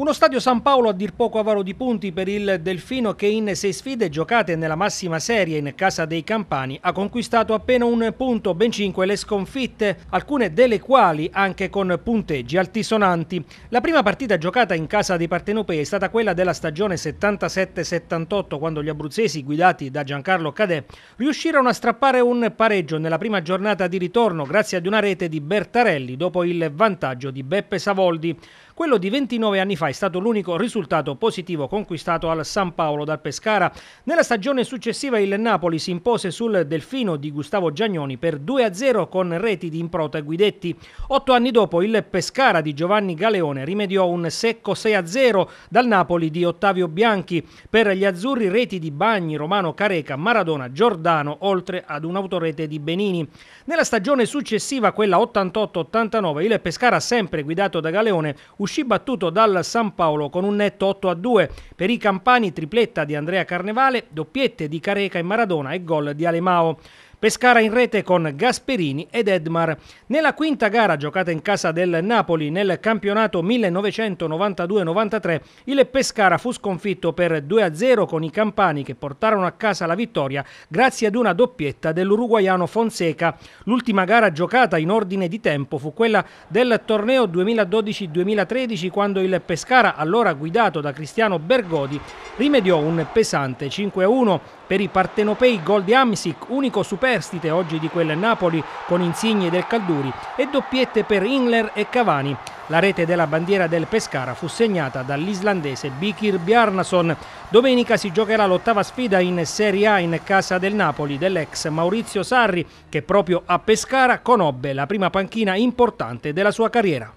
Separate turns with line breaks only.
Uno stadio San Paolo a dir poco avaro di punti per il Delfino che in sei sfide giocate nella massima serie in casa dei Campani ha conquistato appena un punto, ben cinque le sconfitte, alcune delle quali anche con punteggi altisonanti. La prima partita giocata in casa dei partenopei è stata quella della stagione 77-78 quando gli abruzzesi guidati da Giancarlo Cadè riuscirono a strappare un pareggio nella prima giornata di ritorno grazie ad una rete di Bertarelli dopo il vantaggio di Beppe Savoldi. Quello di 29 anni fa è stato l'unico risultato positivo conquistato al San Paolo dal Pescara. Nella stagione successiva il Napoli si impose sul Delfino di Gustavo Giagnoni per 2-0 con reti di Improta e Guidetti. Otto anni dopo il Pescara di Giovanni Galeone rimediò un secco 6-0 dal Napoli di Ottavio Bianchi. Per gli azzurri reti di Bagni, Romano Careca, Maradona, Giordano, oltre ad un'autorete di Benini. Nella stagione successiva, quella 88-89, il Pescara sempre guidato da Galeone uscì battuto dal San Paolo con un netto 8 a 2. Per i campani tripletta di Andrea Carnevale, doppiette di Careca e Maradona e gol di Alemao. Pescara in rete con Gasperini ed Edmar. Nella quinta gara giocata in casa del Napoli nel campionato 1992-93 il Pescara fu sconfitto per 2-0 con i campani che portarono a casa la vittoria grazie ad una doppietta dell'uruguaiano Fonseca. L'ultima gara giocata in ordine di tempo fu quella del torneo 2012-2013 quando il Pescara, allora guidato da Cristiano Bergodi, rimediò un pesante 5-1 per i partenopei gol di Amsic, unico super superstite oggi di quel Napoli con insigni del Calduri e doppiette per Ingler e Cavani. La rete della bandiera del Pescara fu segnata dall'islandese Bikir Bjarnason. Domenica si giocherà l'ottava sfida in Serie A in casa del Napoli dell'ex Maurizio Sarri che proprio a Pescara conobbe la prima panchina importante della sua carriera.